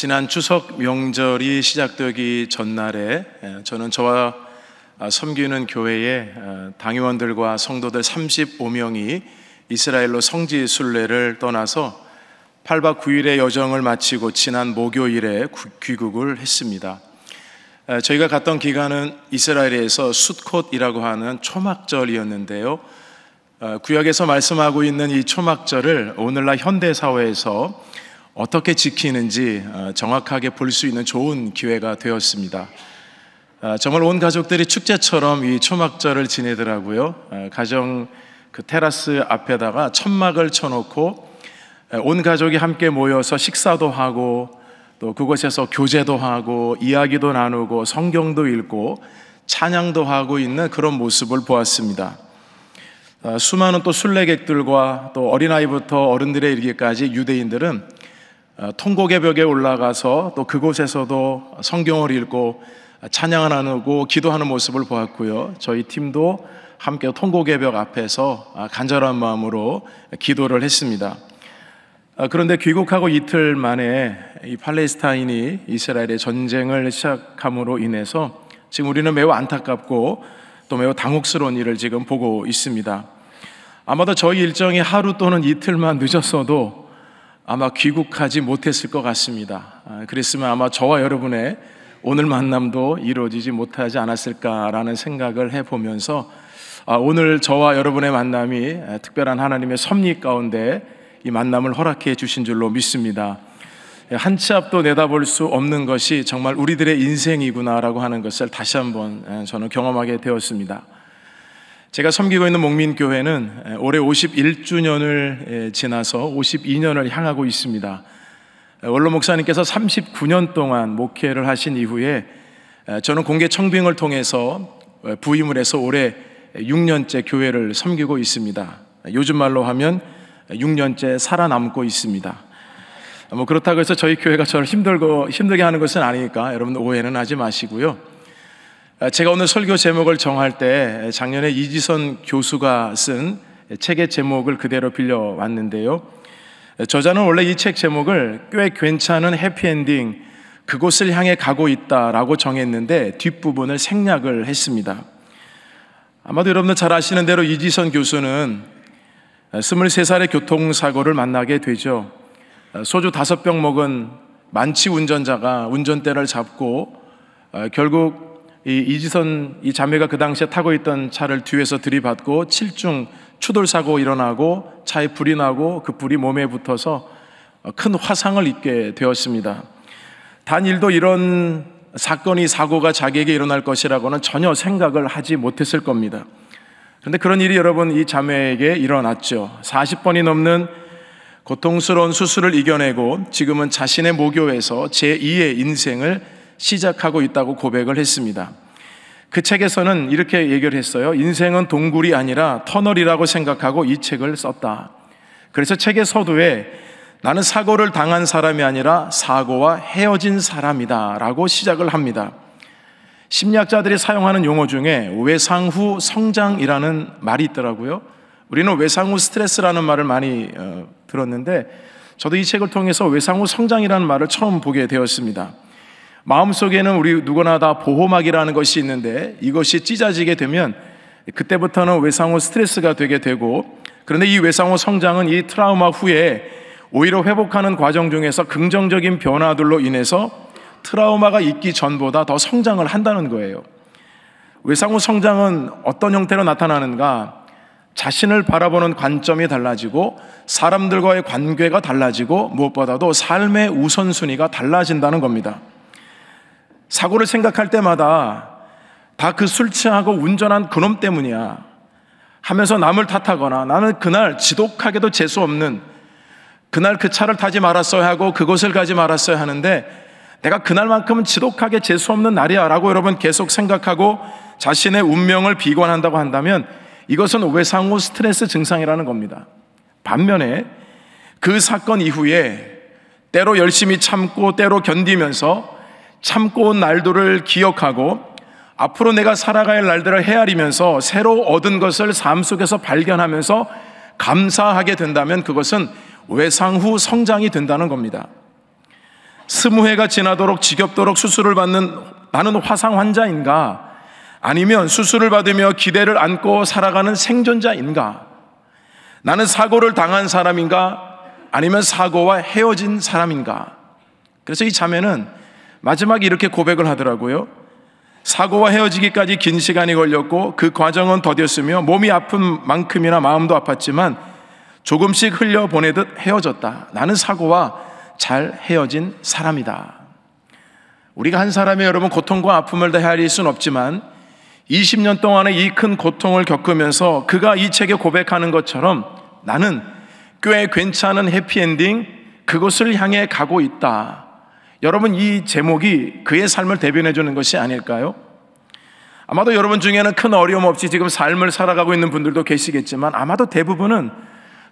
지난 추석 명절이 시작되기 전날에 예, 저는 저와 아, 섬기는 교회의 아, 당회원들과 성도들 35명이 이스라엘로 성지 순례를 떠나서 8박 9일의 여정을 마치고 지난 목요일에 귀국을 했습니다. 아, 저희가 갔던 기간은 이스라엘에서 숫콧이라고 하는 초막절이었는데요. 구약에서 말씀하고 있는 이 초막절을 오늘날 현대 사회에서 어떻게 지키는지 어, 정확하게 볼 수 있는 좋은 기회가 되었습니다. 어, 정말 온 가족들이 축제처럼 이 초막절을 지내더라고요. 어, 가정 그 테라스 앞에다가 천막을 쳐놓고 온 가족이 함께 모여서 식사도 하고 또 그곳에서 교제도 하고 이야기도 나누고 성경도 읽고 찬양도 하고 있는 그런 모습을 보았습니다. 수많은 또 순례객들과 또 어린아이부터 어른들에 이기까지 유대인들은 어, 통곡의 벽에 올라가서 또 그곳에서도 성경을 읽고 찬양을 나누고 기도하는 모습을 보았고요. 저희 팀도 함께 통곡의 벽 앞에서 아, 간절한 마음으로 기도를 했습니다. 아, 그런데 귀국하고 이틀 만에 이 팔레스타인이 이스라엘의 전쟁을 시작함으로 인해서 지금 우리는 매우 안타깝고 또 매우 당혹스러운 일을 지금 보고 있습니다. 아마도 저희 일정이 하루 또는 이틀만 늦었어도 아마 귀국하지 못했을 것 같습니다. 아, 그랬으면 아마 저와 여러분의 오늘 만남도 이루어지지 못하지 않았을까라는 생각을 해보면서 아, 오늘 저와 여러분의 만남이 아, 특별한 하나님의 섭리 가운데 이 만남을 허락해 주신 줄로 믿습니다. 예, 한치 앞도 내다볼 수 없는 것이 정말 우리들의 인생이구나라고 하는 것을 다시 한번 예, 저는 경험하게 되었습니다. 제가 섬기고 있는 목민교회는 올해 51주년을 지나서 52년을 향하고 있습니다. 원로 목사님께서 39년 동안 목회를 하신 이후에 저는 공개 청빙을 통해서 부임을 해서 올해 6년째 교회를 섬기고 있습니다. 요즘 말로 하면 6년째 살아남고 있습니다. 뭐 그렇다고 해서 저희 교회가 저를 힘들고 힘들게 하는 것은 아니니까 여러분 오해는 하지 마시고요. 아, 제가 오늘 설교 제목을 정할 때 작년에 이지선 교수가 쓴 책의 제목을 그대로 빌려왔는데요. 저자는 원래 이 책 제목을 꽤 괜찮은 해피엔딩, 그곳을 향해 가고 있다라고 정했는데 뒷부분을 생략을 했습니다. 아마도 여러분들 잘 아시는 대로 이지선 교수는 23살의 교통사고를 만나게 되죠. 소주 5병 먹은 만취 운전자가 운전대를 잡고 아, 결국 이 이지선 이 자매가 그 당시에 타고 있던 차를 뒤에서 들이받고 7중 추돌 사고 일어나고 차에 불이 나고 그 불이 몸에 붙어서 큰 화상을 입게 되었습니다. 단일도 이런 사건이 사고가 자기에게 일어날 것이라고는 전혀 생각을 하지 못했을 겁니다. 그런데 그런 일이 여러분 이 자매에게 일어났죠. 40번이 넘는 고통스러운 수술을 이겨내고 지금은 자신의 모교에서 제2의 인생을 시작하고 있다고 고백을 했습니다. 그 책에서는 이렇게 얘기를 했어요. 인생은 동굴이 아니라 터널이라고 생각하고 이 책을 썼다. 그래서 책의 서두에 나는 사고를 당한 사람이 아니라 사고와 헤어진 사람이다. 라고 시작을 합니다. 심리학자들이 사용하는 용어 중에 외상후 성장이라는 말이 있더라고요. 우리는 외상후 스트레스라는 말을 많이 어, 들었는데 저도 이 책을 통해서 외상후 성장이라는 말을 처음 보게 되었습니다. 마음속에는 우리 누구나 다 보호막이라는 것이 있는데 이것이 찢어지게 되면 그때부터는 외상후 스트레스가 되게 되고 그런데 이 외상후 성장은 이 트라우마 후에 오히려 회복하는 과정 중에서 긍정적인 변화들로 인해서 트라우마가 있기 전보다 더 성장을 한다는 거예요. 외상후 성장은 어떤 형태로 나타나는가? 자신을 바라보는 관점이 달라지고 사람들과의 관계가 달라지고 무엇보다도 삶의 우선순위가 달라진다는 겁니다. 사고를 생각할 때마다 다 그 술 취하고 운전한 그놈 때문이야 하면서 남을 탓하거나 나는 그날 지독하게도 재수 없는 그날 그 차를 타지 말았어야 하고 그곳을 가지 말았어야 하는데 내가 그날만큼은 지독하게 재수 없는 날이야 라고 여러분 계속 생각하고 자신의 운명을 비관한다고 한다면 이것은 외상 후 스트레스 증상이라는 겁니다. 반면에 그 사건 이후에 때로 열심히 참고 때로 견디면서 참고 온 날들을 기억하고 앞으로 내가 살아갈 날들을 헤아리면서 새로 얻은 것을 삶 속에서 발견하면서 감사하게 된다면 그것은 외상후 성장이 된다는 겁니다. 스무 해가 지나도록 지겹도록 수술을 받는 나는 화상 환자인가? 아니면 수술을 받으며 기대를 안고 살아가는 생존자인가? 나는 사고를 당한 사람인가? 아니면 사고와 헤어진 사람인가? 그래서 이 자매는 마지막에 이렇게 고백을 하더라고요. 사고와 헤어지기까지 긴 시간이 걸렸고 그 과정은 더뎠으며 몸이 아픈 만큼이나 마음도 아팠지만 조금씩 흘려 보내듯 헤어졌다. 나는 사고와 잘 헤어진 사람이다. 우리가 한 사람의 여러분 고통과 아픔을 다 헤아릴 수 없지만 20년 동안의 이 큰 고통을 겪으면서 그가 이 책에 고백하는 것처럼 나는 꽤 괜찮은 해피엔딩 그것을 향해 가고 있다. 여러분 이 제목이 그의 삶을 대변해 주는 것이 아닐까요? 아마도 여러분 중에는 큰 어려움 없이 지금 삶을 살아가고 있는 분들도 계시겠지만 아마도 대부분은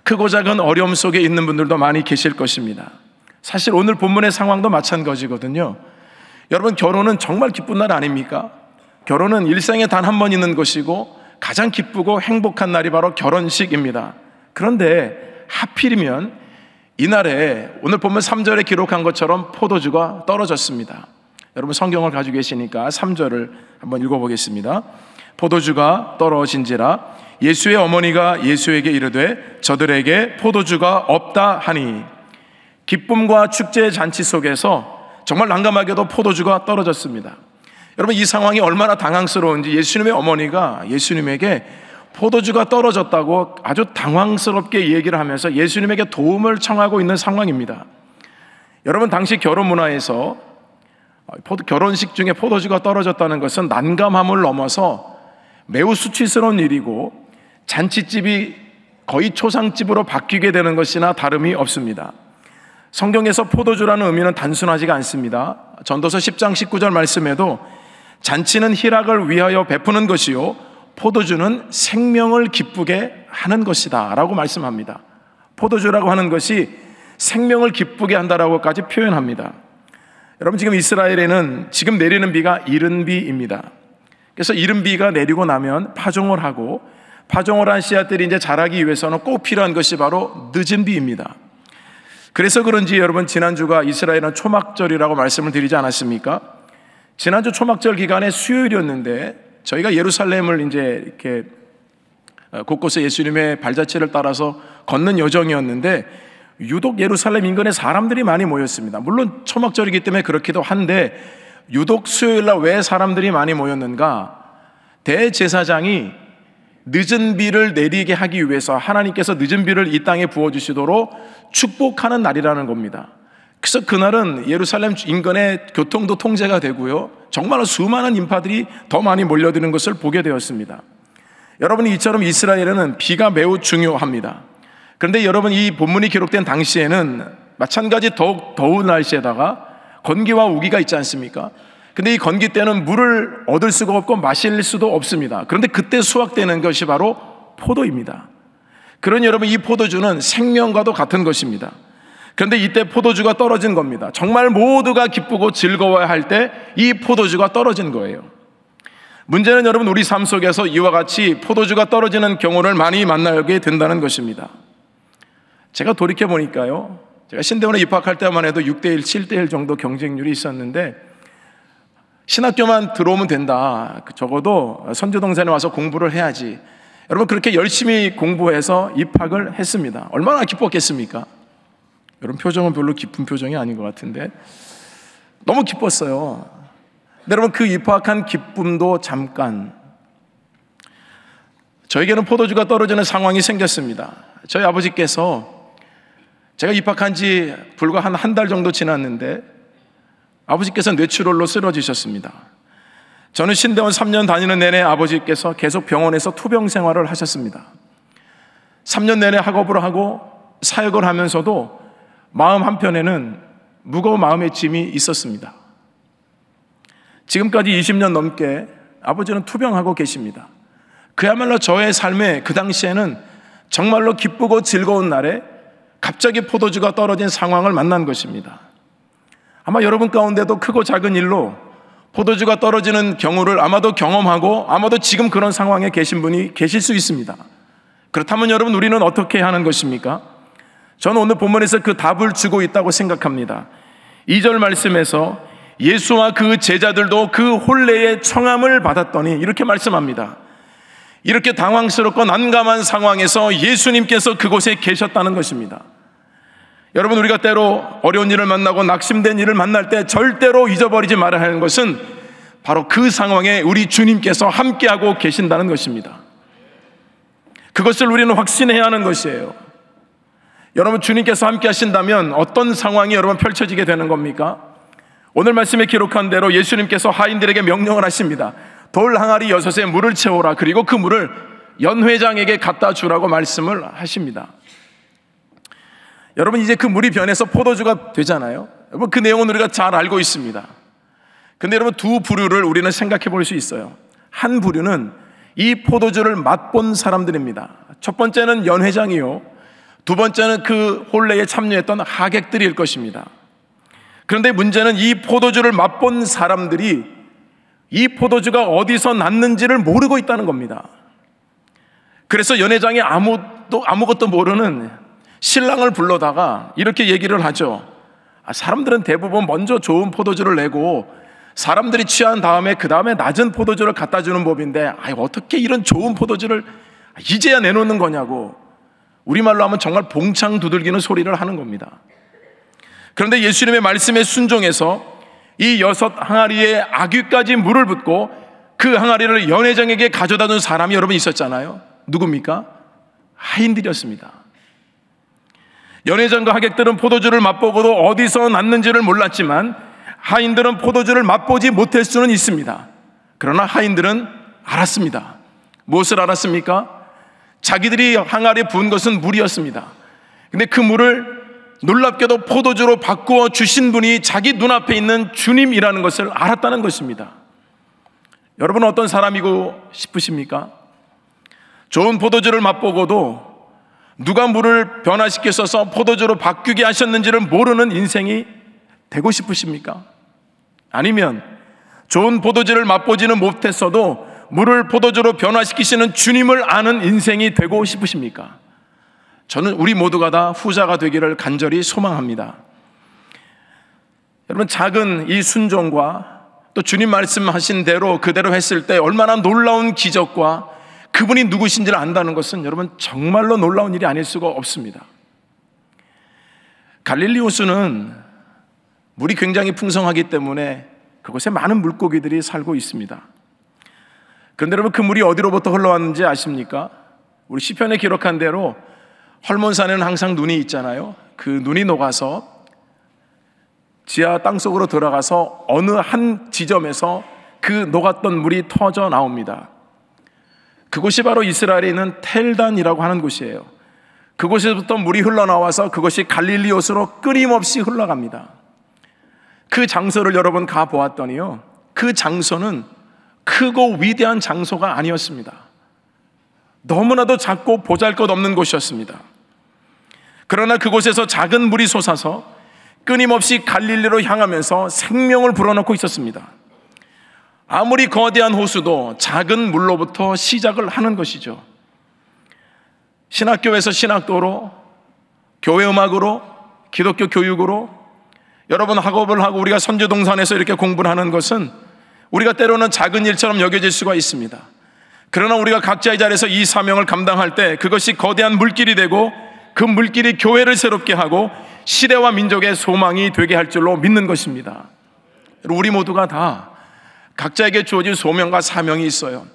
크고 그 작은 어려움 속에 있는 분들도 많이 계실 것입니다. 사실 오늘 본문의 상황도 마찬가지거든요. 여러분 결혼은 정말 기쁜 날 아닙니까? 결혼은 일생에 단 한 번 있는 것이고 가장 기쁘고 행복한 날이 바로 결혼식입니다. 그런데 하필이면 이날에 오늘 보면 3절에 기록한 것처럼 포도주가 떨어졌습니다. 여러분 성경을 가지고 계시니까 3절을 한번 읽어보겠습니다. 포도주가 떨어진지라 예수의 어머니가 예수에게 이르되 저들에게 포도주가 없다 하니 기쁨과 축제 잔치 속에서 정말 난감하게도 포도주가 떨어졌습니다. 여러분 이 상황이 얼마나 당황스러운지 예수님의 어머니가 예수님에게 포도주가 떨어졌다고 아주 당황스럽게 얘기를 하면서 예수님에게 도움을 청하고 있는 상황입니다. 여러분, 당시 결혼 문화에서 결혼식 중에 포도주가 떨어졌다는 것은 난감함을 넘어서 매우 수치스러운 일이고 잔치집이 거의 초상집으로 바뀌게 되는 것이나 다름이 없습니다. 성경에서 포도주라는 의미는 단순하지가 않습니다. 전도서 10장 19절 말씀에도 잔치는 희락을 위하여 베푸는 것이요. 포도주는 생명을 기쁘게 하는 것이다. 라고 말씀합니다. 포도주라고 하는 것이 생명을 기쁘게 한다라고까지 표현합니다. 여러분 지금 이스라엘에는 지금 내리는 비가 이른 비입니다. 그래서 이른 비가 내리고 나면 파종을 하고 파종을 한 씨앗들이 이제 자라기 위해서는 꼭 필요한 것이 바로 늦은 비입니다. 그래서 그런지 여러분 지난주가 이스라엘은 초막절이라고 말씀을 드리지 않았습니까? 지난주 초막절 기간에 수요일이었는데 저희가 예루살렘을 이제 이렇게 어, 곳곳에 예수님의 발자취를 따라서 걷는 여정이었는데 유독 예루살렘 인근에 사람들이 많이 모였습니다. 물론 초막절이기 때문에 그렇기도 한데 유독 수요일 날 왜 사람들이 많이 모였는가? 대제사장이 늦은 비를 내리게 하기 위해서 하나님께서 늦은 비를 이 땅에 부어 주시도록 축복하는 날이라는 겁니다. 그래서 그날은 예루살렘 인근의 교통도 통제가 되고요. 정말 수많은 인파들이 더 많이 몰려드는 것을 보게 되었습니다. 여러분이 처럼 이스라엘에는 비가 매우 중요합니다. 그런데 여러분 이 본문이 기록된 당시에는 마찬가지 더욱 더운 날씨에다가 건기와 우기가 있지 않습니까? 근데 이 건기 때는 물을 얻을 수가 없고 마실 수도 없습니다. 그런데 그때 수확되는 것이 바로 포도입니다. 그런 여러분 이 포도주는 생명과도 같은 것입니다. 그런데 이때 포도주가 떨어진 겁니다. 정말 모두가 기쁘고 즐거워할 때 이 포도주가 떨어진 거예요. 문제는 여러분 우리 삶 속에서 이와 같이 포도주가 떨어지는 경우를 많이 만나게 된다는 것입니다. 제가 돌이켜 보니까요. 제가 신대원에 입학할 때만 해도 6대 1, 7대 1 정도 경쟁률이 있었는데 신학교만 들어오면 된다. 적어도 선주동산에 와서 공부를 해야지. 여러분 그렇게 열심히 공부해서 입학을 했습니다. 얼마나 기뻤겠습니까? 이런 표정은 별로 기쁜 표정이 아닌 것 같은데 너무 기뻤어요. 여러분 그 입학한 기쁨도 잠깐 저에게는 포도주가 떨어지는 상황이 생겼습니다. 저희 아버지께서 제가 입학한 지 불과 한 한 달 정도 지났는데 아버지께서 뇌출혈로 쓰러지셨습니다. 저는 신대원 3년 다니는 내내 아버지께서 계속 병원에서 투병 생활을 하셨습니다. 3년 내내 학업을 하고 사역을 하면서도 마음 한편에는 무거운 마음의 짐이 있었습니다. 지금까지 20년 넘게 아버지는 투병하고 계십니다. 그야말로 저의 삶에 그 당시에는 정말로 기쁘고 즐거운 날에 갑자기 포도주가 떨어진 상황을 만난 것입니다. 아마 여러분 가운데도 크고 작은 일로 포도주가 떨어지는 경우를 아마도 경험하고 아마도 지금 그런 상황에 계신 분이 계실 수 있습니다. 그렇다면 여러분 우리는 어떻게 하는 것입니까? 저는 오늘 본문에서 그 답을 주고 있다고 생각합니다. 2절 말씀에서 예수와 그 제자들도 그 혼례의 청함을 받았더니 이렇게 말씀합니다. 이렇게 당황스럽고 난감한 상황에서 예수님께서 그곳에 계셨다는 것입니다. 여러분, 우리가 때로 어려운 일을 만나고 낙심된 일을 만날 때 절대로 잊어버리지 말아야 하는 것은 바로 그 상황에 우리 주님께서 함께하고 계신다는 것입니다. 그것을 우리는 확신해야 하는 것이에요. 여러분 주님께서 함께 하신다면 어떤 상황이 여러분 펼쳐지게 되는 겁니까? 오늘 말씀에 기록한 대로 예수님께서 하인들에게 명령을 하십니다. 돌 항아리 여섯에 물을 채워라. 그리고 그 물을 연회장에게 갖다 주라고 말씀을 하십니다. 여러분 이제 그 물이 변해서 포도주가 되잖아요. 여러분 그 내용은 우리가 잘 알고 있습니다. 근데 여러분 두 부류를 우리는 생각해 볼 수 있어요. 한 부류는 이 포도주를 맛본 사람들입니다. 첫 번째는 연회장이요. 두 번째는 그 혼례에 참여했던 하객들일 것입니다. 그런데 문제는 이 포도주를 맛본 사람들이 이 포도주가 어디서 났는지를 모르고 있다는 겁니다. 그래서 연회장이 아무도, 아무것도 모르는 신랑을 불러다가 이렇게 얘기를 하죠. 아, 사람들은 대부분 먼저 좋은 포도주를 내고 사람들이 취한 다음에 그 다음에 낮은 포도주를 갖다 주는 법인데, 아, 어떻게 이런 좋은 포도주를 이제야 내놓는 거냐고. 우리말로 하면 정말 봉창 두들기는 소리를 하는 겁니다. 그런데 예수님의 말씀에 순종해서 이 여섯 항아리에 아귀까지 물을 붓고 그 항아리를 연회장에게 가져다 준 사람이 여러분 있었잖아요. 누굽니까? 하인들이었습니다. 연회장과 하객들은 포도주를 맛보고도 어디서 났는지를 몰랐지만 하인들은 포도주를 맛보지 못할 수는 있습니다. 그러나 하인들은 알았습니다. 무엇을 알았습니까? 자기들이 항아리에 부은 것은 물이었습니다. 근데 그 물을 놀랍게도 포도주로 바꾸어 주신 분이 자기 눈앞에 있는 주님이라는 것을 알았다는 것입니다. 여러분은 어떤 사람이고 싶으십니까? 좋은 포도주를 맛보고도 누가 물을 변화시켜 서 포도주로 바뀌게 하셨는지를 모르는 인생이 되고 싶으십니까? 아니면 좋은 포도주를 맛보지는 못했어도 물을 포도주로 변화시키시는 주님을 아는 인생이 되고 싶으십니까? 저는 우리 모두가 다 후자가 되기를 간절히 소망합니다. 여러분, 작은 이 순종과 또 주님 말씀하신 대로 그대로 했을 때 얼마나 놀라운 기적과 그분이 누구신지를 안다는 것은 여러분 정말로 놀라운 일이 아닐 수가 없습니다. 갈릴리오스는 물이 굉장히 풍성하기 때문에 그곳에 많은 물고기들이 살고 있습니다. 그런데 여러분 그 물이 어디로부터 흘러왔는지 아십니까? 우리 시편에 기록한 대로 헐몬산에는 항상 눈이 있잖아요. 그 눈이 녹아서 지하 땅속으로 들어가서 어느 한 지점에서 그 녹았던 물이 터져 나옵니다. 그곳이 바로 이스라엘에 있는 텔단이라고 하는 곳이에요. 그곳에서부터 물이 흘러나와서 그것이 갈릴리 호수로 끊임없이 흘러갑니다. 그 장소를 여러 번 가보았더니요. 그 장소는 크고 위대한 장소가 아니었습니다. 너무나도 작고 보잘 것 없는 곳이었습니다. 그러나 그곳에서 작은 물이 솟아서 끊임없이 갈릴리로 향하면서 생명을 불어넣고 있었습니다. 아무리 거대한 호수도 작은 물로부터 시작을 하는 것이죠. 신학교에서 신학도로, 교회 음악으로, 기독교 교육으로 여러분 학업을 하고 우리가 선제동산에서 이렇게 공부를 하는 것은 우리가 때로는 작은 일처럼 여겨질 수가 있습니다. 그러나 우리가 각자의 자리에서 이 사명을 감당할 때 그것이 거대한 물길이 되고 그 물길이 교회를 새롭게 하고 시대와 민족의 소망이 되게 할 줄로 믿는 것입니다. 우리 모두가 다 각자에게 주어진 소명과 사명이 있어요.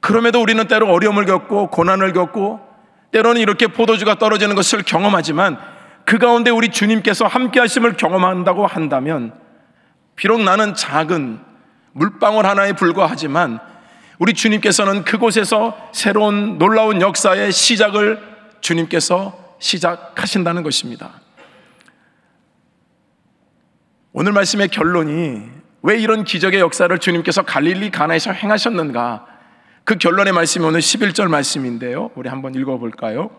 그럼에도 우리는 때로 어려움을 겪고 고난을 겪고 때로는 이렇게 포도주가 떨어지는 것을 경험하지만 그 가운데 우리 주님께서 함께 하심을 경험한다고 한다면 비록 나는 작은 물방울 하나에 불과하지만 우리 주님께서는 그곳에서 새로운 놀라운 역사의 시작을 주님께서 시작하신다는 것입니다. 오늘 말씀의 결론이 왜 이런 기적의 역사를 주님께서 갈릴리 가나에서 행하셨는가? 그 결론의 말씀이 오늘 11절 말씀인데요. 우리 한번 읽어 볼까요?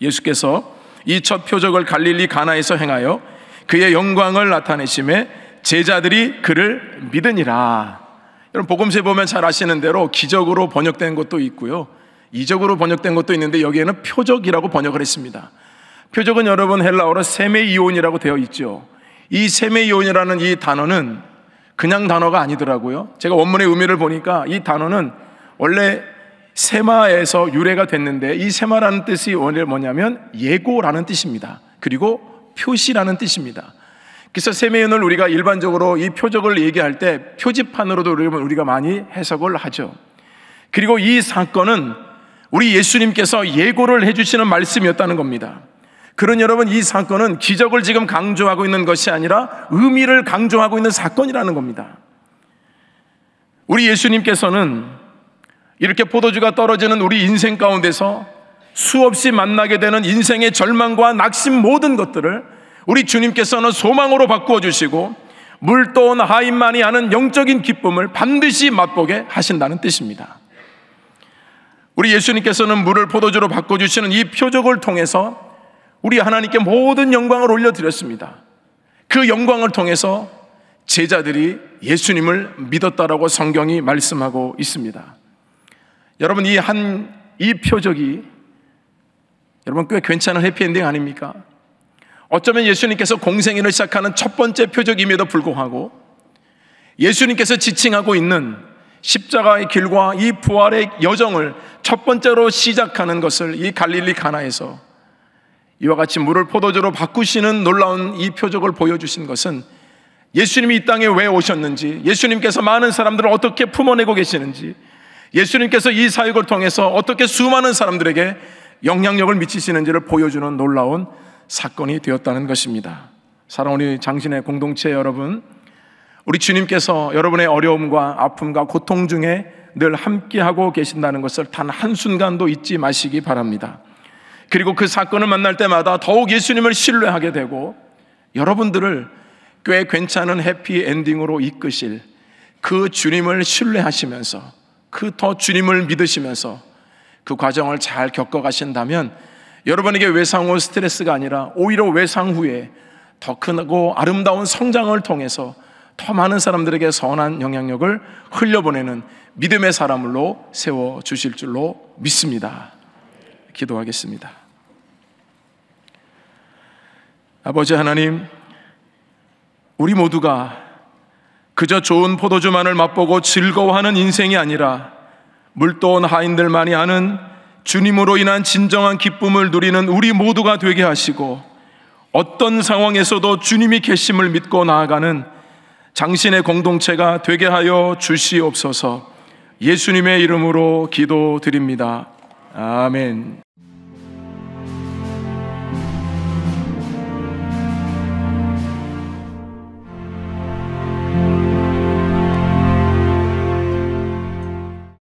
예수께서 이 첫 표적을 갈릴리 가나에서 행하여 그의 영광을 나타내심에 제자들이 그를 믿으니라. 여러분 복음서에 보면 잘 아시는 대로 기적으로 번역된 것도 있고요. 이적으로 번역된 것도 있는데 여기에는 표적이라고 번역을 했습니다. 표적은 여러분 헬라어로 세메이온이라고 되어 있죠. 이 세메이온이라는 이 단어는 그냥 단어가 아니더라고요. 제가 원문의 의미를 보니까 이 단어는 원래 세마에서 유래가 됐는데 이 세마라는 뜻이 원래 뭐냐면 예고라는 뜻입니다. 그리고 표시라는 뜻입니다. 그래서 세메연을 우리가 일반적으로 이 표적을 얘기할 때 표지판으로도 우리가 많이 해석을 하죠. 그리고 이 사건은 우리 예수님께서 예고를 해주시는 말씀이었다는 겁니다. 그런 여러분 이 사건은 기적을 지금 강조하고 있는 것이 아니라 의미를 강조하고 있는 사건이라는 겁니다. 우리 예수님께서는 이렇게 포도주가 떨어지는 우리 인생 가운데서 수없이 만나게 되는 인생의 절망과 낙심 모든 것들을 우리 주님께서는 소망으로 바꾸어 주시고 물도온 하인만이 아는 영적인 기쁨을 반드시 맛보게 하신다는 뜻입니다. 우리 예수님께서는 물을 포도주로 바꿔주시는 이 표적을 통해서 우리 하나님께 모든 영광을 올려드렸습니다. 그 영광을 통해서 제자들이 예수님을 믿었다라고 성경이 말씀하고 있습니다. 여러분, 이 한, 이 표적이 여러분 꽤 괜찮은 해피엔딩 아닙니까? 어쩌면 예수님께서 공생인을 시작하는 첫 번째 표적임에도 불구하고 예수님께서 지칭하고 있는 십자가의 길과 이 부활의 여정을 첫 번째로 시작하는 것을 이 갈릴리 가나에서 이와 같이 물을 포도주로 바꾸시는 놀라운 이 표적을 보여주신 것은 예수님이 이 땅에 왜 오셨는지, 예수님께서 많은 사람들을 어떻게 품어내고 계시는지, 예수님께서 이 사역을 통해서 어떻게 수많은 사람들에게 영향력을 미치시는지를 보여주는 놀라운 사건이 되었다는 것입니다. 사랑하는 장신의 공동체 여러분, 우리 주님께서 여러분의 어려움과 아픔과 고통 중에 늘 함께하고 계신다는 것을 단 한순간도 잊지 마시기 바랍니다. 그리고 그 사건을 만날 때마다 더욱 예수님을 신뢰하게 되고 여러분들을 꽤 괜찮은 해피엔딩으로 이끄실 그 주님을 신뢰하시면서 그 더 주님을 믿으시면서 그 과정을 잘 겪어가신다면 여러분에게 외상 후 스트레스가 아니라 오히려 외상 후에 더 크고 아름다운 성장을 통해서 더 많은 사람들에게 선한 영향력을 흘려보내는 믿음의 사람으로 세워 주실 줄로 믿습니다. 기도하겠습니다. 아버지 하나님, 우리 모두가 그저 좋은 포도주만을 맛보고 즐거워하는 인생이 아니라 물도온 하인들만이 아는 주님으로 인한 진정한 기쁨을 누리는 우리 모두가 되게 하시고 어떤 상황에서도 주님이 계심을 믿고 나아가는 당신의 공동체가 되게 하여 주시옵소서 예수님의 이름으로 기도드립니다. 아멘.